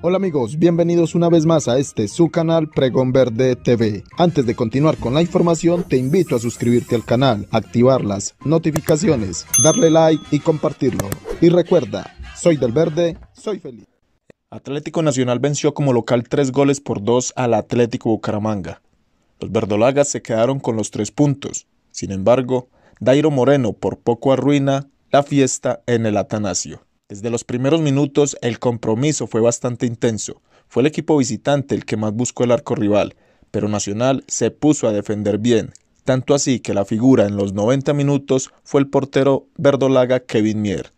Hola amigos, bienvenidos una vez más a este su canal Pregón Verde TV. Antes de continuar con la información, te invito a suscribirte al canal, activar las notificaciones, darle like y compartirlo. Y recuerda, soy del verde, soy feliz. Atlético Nacional venció como local tres goles por dos al Atlético Bucaramanga. Los verdolagas se quedaron con los tres puntos. Sin embargo, Dairo Moreno por poco arruina la fiesta en el Atanasio. Desde los primeros minutos el compromiso fue bastante intenso. Fue el equipo visitante el que más buscó el arco rival, pero Nacional se puso a defender bien, tanto así que la figura en los 90 minutos fue el portero verdolaga Kevin Mier.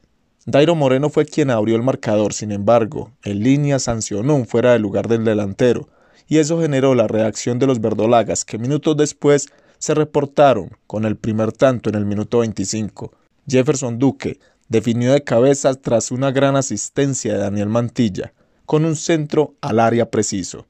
Dairo Moreno fue quien abrió el marcador, sin embargo, en línea sancionó un fuera del lugar del delantero, y eso generó la reacción de los verdolagas que minutos después se reportaron con el primer tanto en el minuto 25. Jefferson Duque definió de cabeza tras una gran asistencia de Daniel Mantilla, con un centro al área preciso.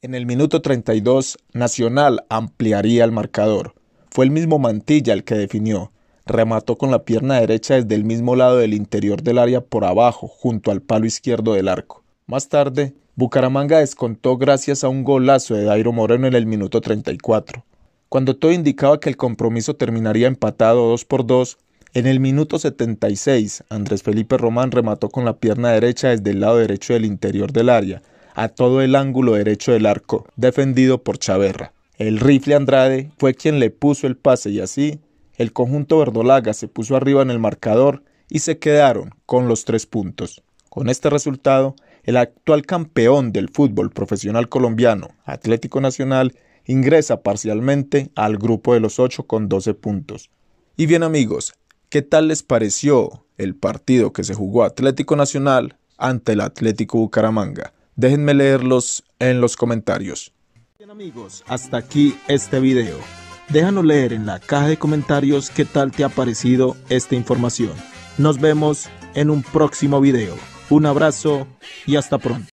En el minuto 32, Nacional ampliaría el marcador. Fue el mismo Mantilla el que definió. Remató con la pierna derecha desde el mismo lado del interior del área por abajo, junto al palo izquierdo del arco. Más tarde, Bucaramanga descontó gracias a un golazo de Dairo Moreno en el minuto 34. Cuando todo indicaba que el compromiso terminaría empatado 2 por 2, en el minuto 76, Andrés Felipe Román remató con la pierna derecha desde el lado derecho del interior del área, a todo el ángulo derecho del arco, defendido por Chaverra. El rifle Andrade fue quien le puso el pase y así el conjunto verdolaga se puso arriba en el marcador y se quedaron con los tres puntos. Con este resultado, el actual campeón del fútbol profesional colombiano, Atlético Nacional, ingresa parcialmente al grupo de los ocho con 12 puntos. Y bien amigos, ¿Qué tal les pareció el partido que se jugó Atlético Nacional ante el Atlético Bucaramanga? Déjenme leerlos en los comentarios. Bien amigos, hasta aquí este video. Déjanos leer en la caja de comentarios qué tal te ha parecido esta información. Nos vemos en un próximo video. Un abrazo y hasta pronto.